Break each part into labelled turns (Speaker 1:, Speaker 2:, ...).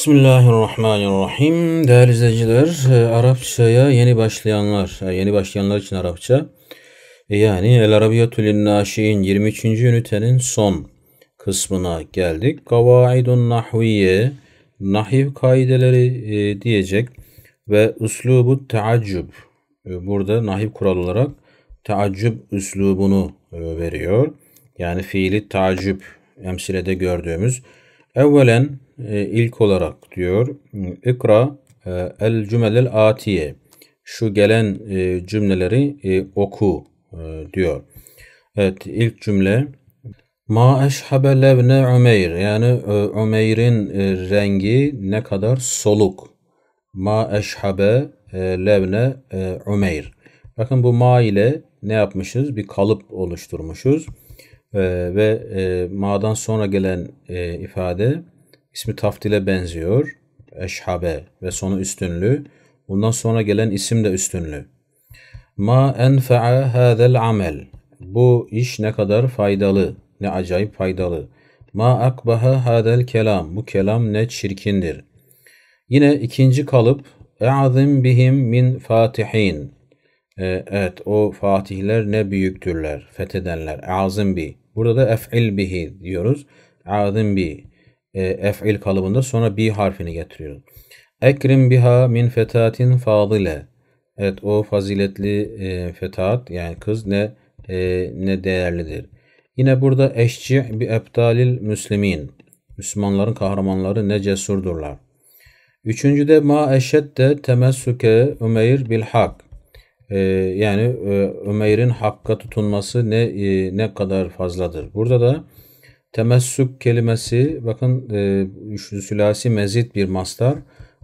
Speaker 1: Bismillahirrahmanirrahim. Değerli izleyiciler, e, Arapçaya yeni başlayanlar, e, yeni başlayanlar için Arapça, e, yani El Arabiyatul Naşi'in 23. ünitenin son kısmına geldik. Kavaidun Nahviye, nahiv kaideleri diyecek ve üslubu taaccub, e, burada nahiv kural olarak taaccub üslubunu e, veriyor. Yani fiili taaccub, emsilede gördüğümüz Evvelen e, ilk olarak diyor ikra e, el cümelel atiye şu gelen e, cümleleri oku diyor. Evet ilk cümle Ma eşhabe levne Ömeyr yani Ömeyr'in rengi ne kadar soluk. Ma eşhabe e, levne Ömeyr. Bakın bu ma ile ne yapmışız? Bir kalıp oluşturmuşuz e, ve e, ma'dan sonra gelen e, ifade ismi taftile benziyor. Eşhabe ve sonu üstünlü. Bundan sonra gelen isim de üstünlü. Ma enfa'a hadel amel. Bu iş ne kadar faydalı, ne acayip faydalı. Ma akbaha hadel kelam. Bu kelam ne çirkindir. Yine ikinci kalıp e'azim bihim min fatihin. Ee, evet o fatihler ne büyüktürler, fethedenler. Azim bi. Burada da ef'il bihi diyoruz. Adın bi e, ef'il kalıbında sonra bi harfini getiriyoruz. Ekrim biha min fetatin fadile. Evet o faziletli e, fetat yani kız ne e, ne değerlidir. Yine burada eşci bi ebtalil müslimin. Müslümanların kahramanları ne cesurdurlar. Üçüncüde ma eşedde temessüke Ümeyr bil hak. Ee, yani e, Ömer'in hakka tutunması ne e, ne kadar fazladır. Burada da temessük kelimesi bakın e, şu sülasi mezit bir mastar.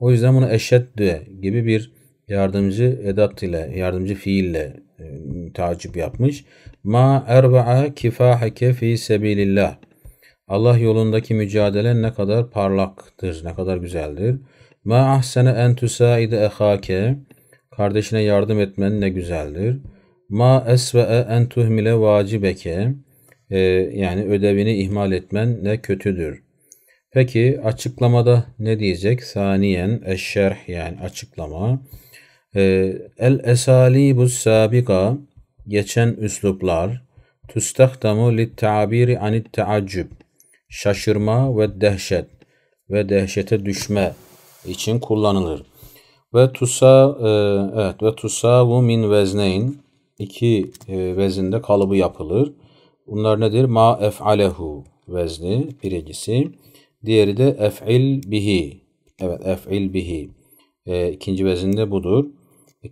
Speaker 1: O yüzden bunu eşedde gibi bir yardımcı edat ile, yardımcı fiille e, tacip yapmış. Ma erba'a kifaheke fi sebilillah. Allah yolundaki mücadele ne kadar parlaktır, ne kadar güzeldir. Ma ahsene en tusaide ehake. Kardeşine yardım etmen ne güzeldir. Ma esve'e en tuhmile vacibeke e, yani ödevini ihmal etmen ne kötüdür. Peki açıklamada ne diyecek? Saniyen eşşerh yani açıklama. E, el esalibus sabika geçen üsluplar tustahtamu lit ta'biri anit ta'accub şaşırma ve dehşet ve dehşete düşme için kullanılır. Ve tusa e, evet ve tusavu min vezneyn iki e, vezinde kalıbı yapılır. Bunlar nedir? Ma ef'alehu vezni birincisi. Diğeri de ef'il bihi. Evet ef'il bihi. E, ikinci vezinde budur.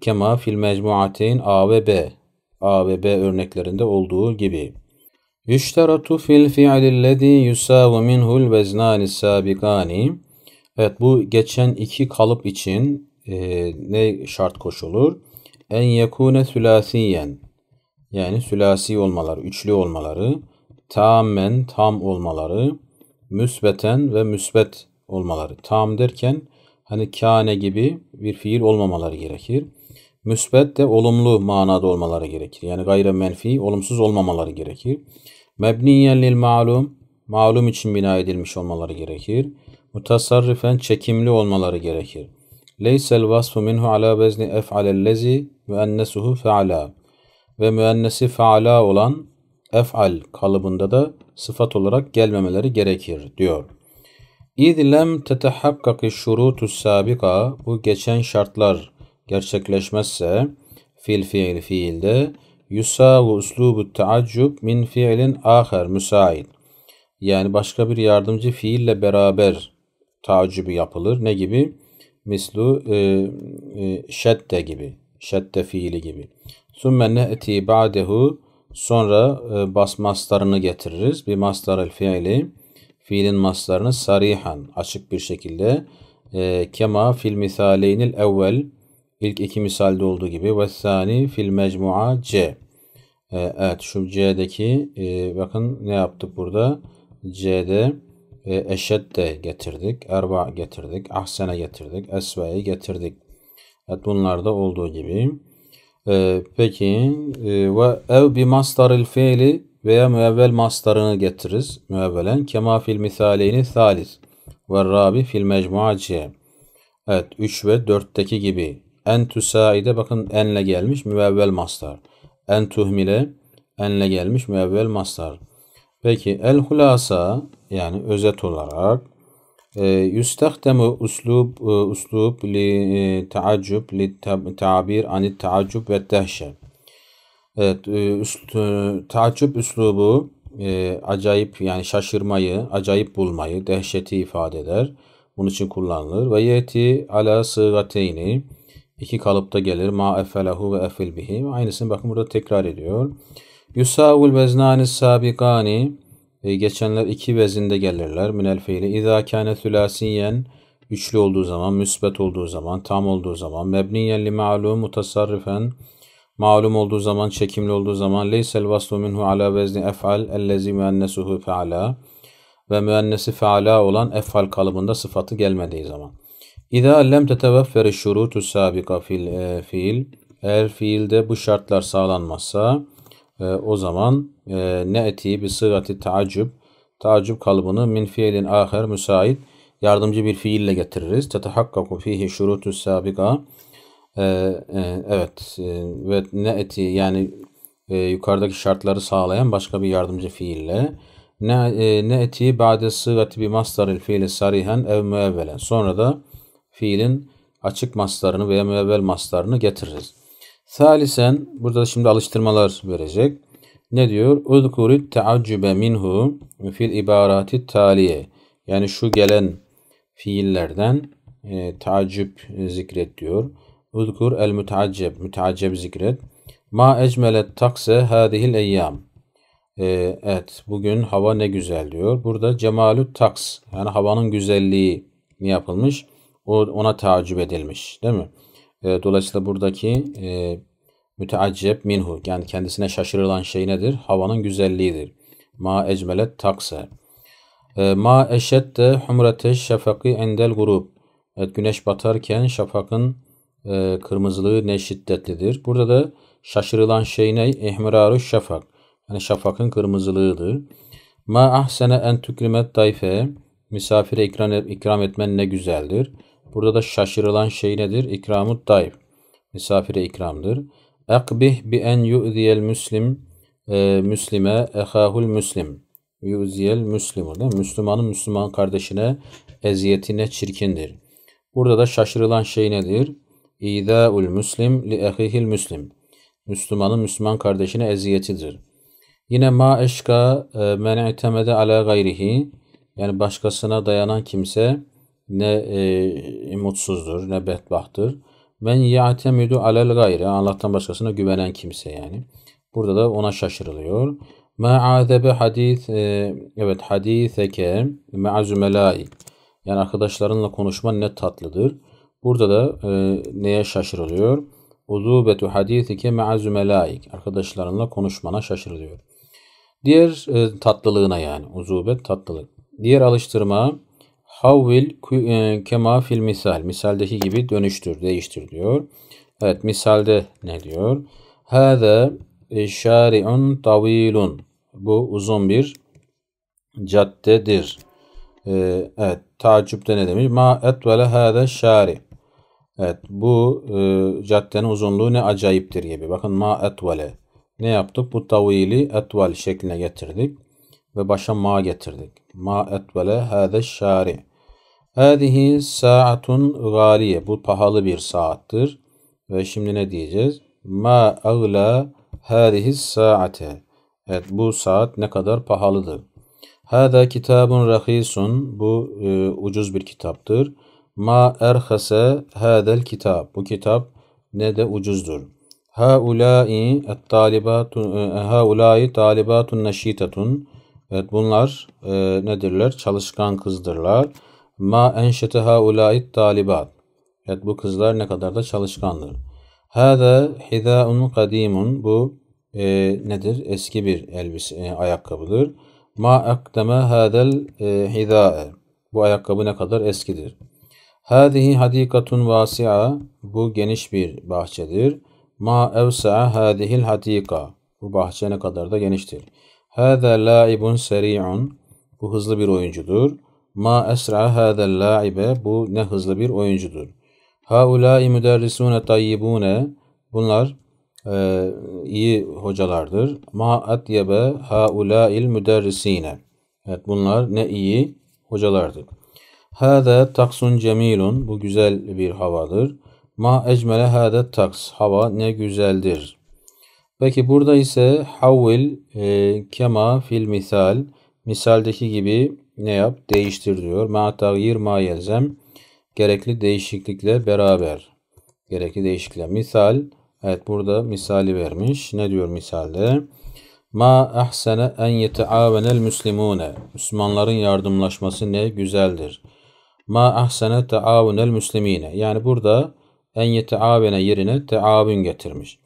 Speaker 1: Kema fil mecmuateyn A ve B. A ve B örneklerinde olduğu gibi. Yüşteratu fil fi'lillezî yusâvu minhul veznani sabikani. Evet bu geçen iki kalıp için e, ne şart koşulur? En yekune sülasiyen yani sülasi olmaları, üçlü olmaları, tamamen tam olmaları, müsbeten ve müsbet olmaları. Tam derken hani kâne gibi bir fiil olmamaları gerekir. Müsbet de olumlu manada olmaları gerekir. Yani gayre menfi, olumsuz olmamaları gerekir. Mebniyen lil malum, malum için bina edilmiş olmaları gerekir. Mutasarrifen çekimli olmaları gerekir. Leysel vasfu minhu ala vezni ef'alellezi müennesuhu fe'ala ve müennesi fe'ala olan ef'al kalıbında da sıfat olarak gelmemeleri gerekir diyor. İz lem tetehakkaki şurutu sabika bu geçen şartlar gerçekleşmezse fil fiil fiilde yusavu uslubu taaccub min fiilin aher müsait. Yani başka bir yardımcı fiille beraber taaccubu yapılır. Ne gibi? mislu e, e, şedde gibi, şedde fiili gibi. Sümme ne'ti ba'dehu sonra e, bas maslarını getiririz. Bir el fiili fiilin maslarını sarihan açık bir şekilde e, kema fil misaleynil evvel ilk iki misalde olduğu gibi ve sani fil mecmua c. E, evet şu c'deki e, bakın ne yaptık burada? C'de e, eşedde getirdik, erba getirdik, ahsene getirdik, esve'yi getirdik. Evet bunlarda olduğu gibi. E, peki e, ve ev bi mastaril fiili veya müevvel mastarını getiririz. Müevvelen kema fil misaleyni thalis ve rabi fil mecmua Evet 3 ve 4'teki gibi. En tüsaide bakın enle gelmiş müevvel mastar. En tuhmile enle gelmiş müevvel mastar. Peki el hulasa yani özet olarak e, yustahdemu uslub e, uslub li e, taaccub li tabir anit taaccub ve dehşet. Evet, taaccub üslubu acayip yani şaşırmayı, acayip bulmayı, dehşeti ifade eder. Bunun için kullanılır. Ve yeti ala sığateyni iki kalıpta gelir. Ma efelehu ve efil bihi. Aynısını bakın burada tekrar ediyor. Yusavul veznani sabikani e, geçenler iki vezinde gelirler. Minel fiili izâ kâne thülâsiyen üçlü olduğu zaman, müsbet olduğu zaman, tam olduğu zaman, mebniyen li ma'lum mutasarrifen malum olduğu zaman, çekimli olduğu zaman leysel vaslu minhu ala vezni ef'al ellezî müennesuhu fe'ala ve müennesi fe'ala olan ef'al kalıbında sıfatı gelmediği zaman. İzâ lem tetevefferi şurutu sabika fil e, fiil eğer fiilde bu şartlar sağlanmazsa e, o zaman e, ne eti bir sırati taaccüb. Taaccüb kalıbını min fiilin aher müsait yardımcı bir fiille getiririz. Tetehakkaku fihi şurutu sabika. Ee, e, evet e, ve ne eti yani e, yukarıdaki şartları sağlayan başka bir yardımcı fiille. Ne, e, ne eti ba'de sırati bi mastaril fiili sarihen ev müevvelen. Sonra da fiilin açık maslarını veya müevvel maslarını getiririz. Salisen burada şimdi alıştırmalar verecek. Ne diyor? Uzkurit teaccübe minhu fil ibaratit taliye. Yani şu gelen fiillerden e, taaccüp zikret diyor. Uzkur el müteacceb, müteacceb zikret. Ma ecmelet takse hadihil eyyam. E, evet, bugün hava ne güzel diyor. Burada cemalü taks, yani havanın güzelliği yapılmış? O, ona taaccüp edilmiş, değil mi? Ee, dolayısıyla buradaki e, müteaccep minhu yani kendisine şaşırılan şey nedir? Havanın güzelliğidir. Ma ecmelet takse. Ee, e, ma eşedde humrete şefaki endel grup. Evet, güneş batarken şafakın e, kırmızılığı ne şiddetlidir. Burada da şaşırılan şey ne? İhmiraru şafak. Yani şafakın kırmızılığıdır. Ma ahsene en tükrimet dayfe. Misafire ikram, ikram etmen ne güzeldir. Burada da şaşırılan şey nedir? İkramut dayb. Misafire ikramdır. Akbih bi en yu'ziyel müslim e, müslime ehahul müslim. Yu'ziyel müslim. Müslümanın Müslüman kardeşine eziyetine çirkindir. Burada da şaşırılan şey nedir? İdâul müslim li ehihil müslim. Müslümanın Müslüman kardeşine eziyetidir. Yine ma eşka e, men etemede ala gayrihi yani başkasına dayanan kimse ne e, mutsuzdur ne bedbahtır. Ben ya'temidu alel gayri Allah'tan başkasına güvenen kimse yani. Burada da ona şaşırılıyor. Ma'azebe hadis e, evet hadiseke me'azumelai yani arkadaşlarınla konuşman ne tatlıdır. Burada da e, neye şaşırılıyor? Uzubetu hadisike me'azumelaik arkadaşlarınla konuşmana şaşırılıyor. Diğer e, tatlılığına yani uzubet tatlılık. Diğer alıştırma Havvil e, kema fil misal. Misaldeki gibi dönüştür, değiştir diyor. Evet misalde ne diyor? Hâze şâri'un tavilun. Bu uzun bir caddedir. Ee, evet tacüpte ne demiş? Ma etvele hâze şâri. Evet bu e, caddenin uzunluğu ne acayiptir gibi. Bakın ma etvele. Ne yaptık? Bu tavili etval şekline getirdik. Ve başa ma getirdik. Ma etvele hâde şâri. Hâdihi sa'atun gâliye. Bu pahalı bir saattir. Ve şimdi ne diyeceğiz? Ma agla hâdihi sa'ate. Evet bu saat ne kadar pahalıdır. Hâdâ kitabun rahisun. Bu e, ucuz bir kitaptır. Ma erhase hâdel kitap. Bu kitap ne de ucuzdur. Haulai e, talibatun haulai talibatun neşitetun. Evet bunlar e, nedirler? Çalışkan kızdırlar. Ma enşeteha ula'id talibat. Evet bu kızlar ne kadar da çalışkandır. Hâdâ hidaun kadîmun. Bu e, nedir? Eski bir elbise, e, ayakkabıdır. Ma akdeme hadel e, hidâe. Bu ayakkabı ne kadar eskidir. Hâdihi hadikatun vasi'a Bu geniş bir bahçedir. Ma evsa'a hâdihil hadika. Bu bahçe ne kadar da geniştir. Hâzâ lâibun seri'un. Bu hızlı bir oyuncudur. Ma esra hâzâ lâibe. Bu ne hızlı bir oyuncudur. Haulâi müderrisûne tayyibûne. Bunlar e, iyi hocalardır. Ma atyebe haulâil müderrisîne. Evet bunlar ne iyi hocalardır. Hâzâ taksun cemilun. Bu güzel bir havadır. Ma ecmele hâdet taks. Hava ne güzeldir. Peki burada ise havvil e, kema fil misal misaldeki gibi ne yap? Değiştir diyor. Ma tagir ma yelzem gerekli değişiklikle beraber. Gerekli değişiklikle. Misal evet burada misali vermiş. Ne diyor misalde? Ma ahsene en yeteavenel müslimune. Müslümanların yardımlaşması ne güzeldir. Ma ahsene teavunel müslimine. Yani burada en yeteavene yerine teavün getirmiş.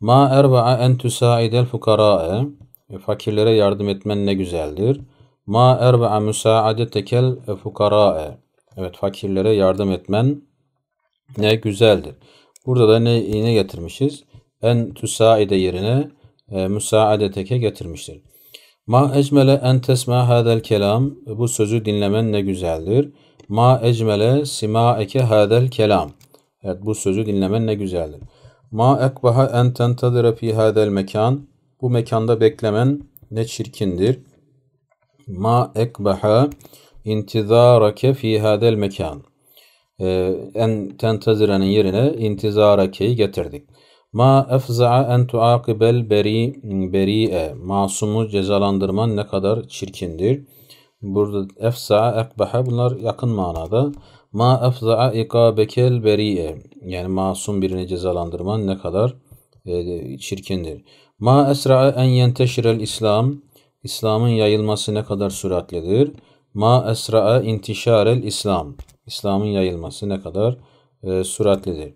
Speaker 1: Ma erbaa en tüsaidel fukara'e. E, fakirlere yardım etmen ne güzeldir. Ma erva'a müsaadetekel fukara'e. Evet fakirlere yardım etmen ne güzeldir. Burada da ne iğne getirmişiz? En tüsaide yerine e, müsaadeteke getirmiştir. Ma ecmele en tesma hadel kelam. E, bu sözü dinlemen ne güzeldir. Ma ecmele eke hadel kelam. Evet bu sözü dinlemen ne güzeldir. Ma ekbaha en tentadire fi hadel mekan. Bu mekanda beklemen ne çirkindir. Ma ekbaha intizarake fi hadel mekan. Ee, en tentazirenin yerine intizarakeyi getirdik. Ma efza'a en tuakibel beri, beri'e. Masumu cezalandırman ne kadar çirkindir. Burada efza'a ekbaha bunlar yakın manada. Ma afza'a ikabekel beri'e. Yani masum birini cezalandırman ne kadar e, çirkindir. Ma esra'a en yenteşirel İslam. İslam'ın yayılması ne kadar süratlidir. Ma esra'a intişarel İslam. İslam'ın yayılması ne kadar e, süratlidir.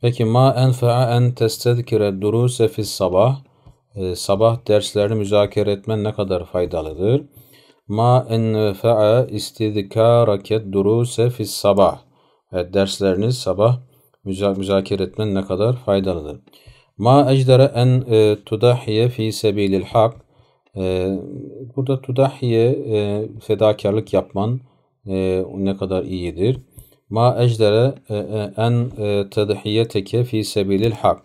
Speaker 1: Peki ma enfa'a en testedkire duruse fis sabah. E, sabah derslerini müzakere etmen ne kadar faydalıdır. Ma enfe'a istidkârake durûse fis sabah. Evet, dersleriniz sabah müza müzakere etmen ne kadar faydalıdır. Ma ecdere en e, tudahiye fi sebilil hak. E, burada tudahiye e, fedakarlık yapman e, ne kadar iyidir. Ma ecdere e, e, en e, tedhiyeteke fi sebilil hak.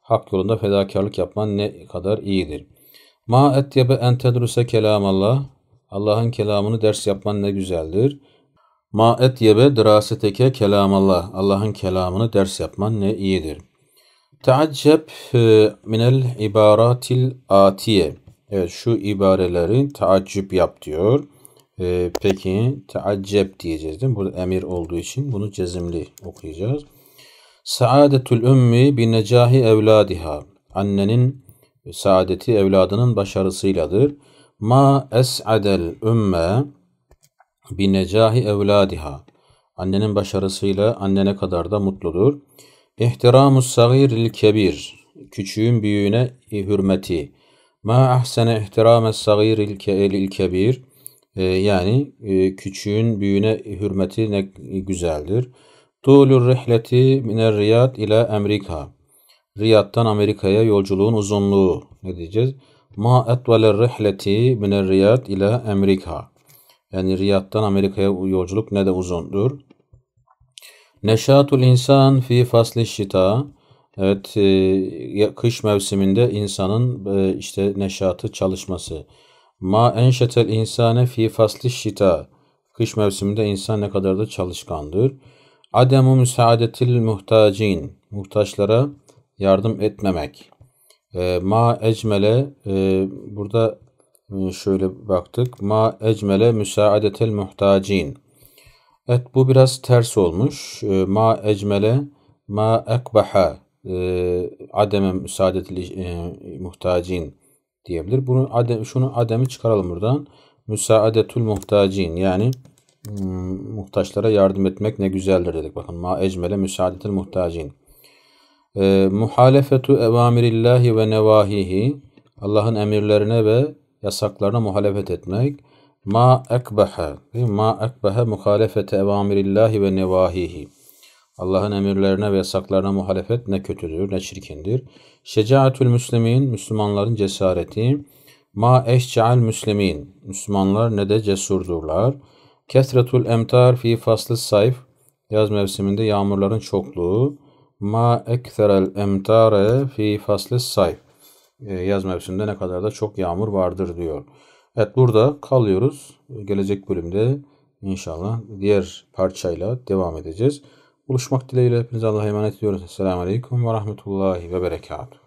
Speaker 1: Hak yolunda fedakarlık yapman ne kadar iyidir. Ma etyebe en tedruse kelamallah. Allah'ın kelamını ders yapman ne güzeldir. Ma et yebe kelam Allah. Allah'ın kelamını ders yapman ne iyidir. Teaccep e, minel ibaratil atiye. Evet şu ibareleri taaccüp yap diyor. Ee, peki taaccep diyeceğiz değil mi? Burada emir olduğu için bunu cezimli okuyacağız. Saadetül ümmi bi necahi evladiha. Annenin saadeti evladının başarısıyladır. Ma es'adel ümme bi necahi evladiha. Annenin başarısıyla annene kadar da mutludur. İhtiramus sagir lil kebir. Küçüğün büyüğüne hürmeti. Ma ahsene ihtirames sagir lil kebir. E, yani e, küçüğün büyüğüne hürmeti ne güzeldir. Tulur rihleti miner Riyad ile Amerika. Riyad'dan Amerika'ya yolculuğun uzunluğu ne diyeceğiz? Ma etveler rihleti miner Riyad ile Amerika. Yani Riyattan Amerika'ya yolculuk ne de uzundur. Neşatul insan fi fasli şita. Evet, e, kış mevsiminde insanın e, işte neşatı çalışması. Ma enşetel insane fi fasli şita. Kış mevsiminde insan ne kadar da çalışkandır. Ademu müsaadetil muhtacin. Muhtaçlara yardım etmemek. Ee, ma ecmele e, burada e, şöyle baktık. Ma ecmele müsaadetel muhtacin. Evet bu biraz ters olmuş. E, ma ecmele ma ekbaha e, ademe müsaadetil e, muhtacin diyebilir. Bunu adem, şunu ademi çıkaralım buradan. Müsaadetül muhtacin yani hmm, muhtaçlara yardım etmek ne güzeldir dedik. Bakın ma ecmele müsaadetil muhtacin. E, muhalefetu evamirillahi ve nevahihi Allah'ın emirlerine ve yasaklarına muhalefet etmek. Ma ekbehe, ma ekbehe muhalefete evamirillahi ve nevahihi. Allah'ın emirlerine ve yasaklarına muhalefet ne kötüdür ne çirkindir. Şecaatül müslimin, Müslümanların cesareti. Ma eşcaal müslimin, Müslümanlar ne de cesurdurlar. Kesretul emtar fi faslı sayf, yaz mevsiminde yağmurların çokluğu. Ma ekterel emtare fi fasli sayf. E, yaz mevsiminde ne kadar da çok yağmur vardır diyor. Evet burada kalıyoruz. Gelecek bölümde inşallah diğer parçayla devam edeceğiz. Buluşmak dileğiyle hepinize Allah'a emanet ediyoruz. Esselamu Aleyküm ve Rahmetullahi ve Berekatuhu.